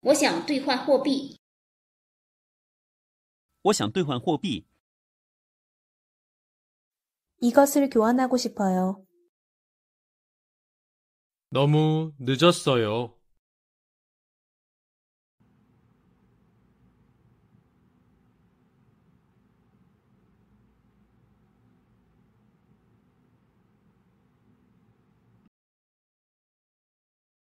我想兑换货币。我想兑换货币。이것을교환하고싶어요너무늦었어요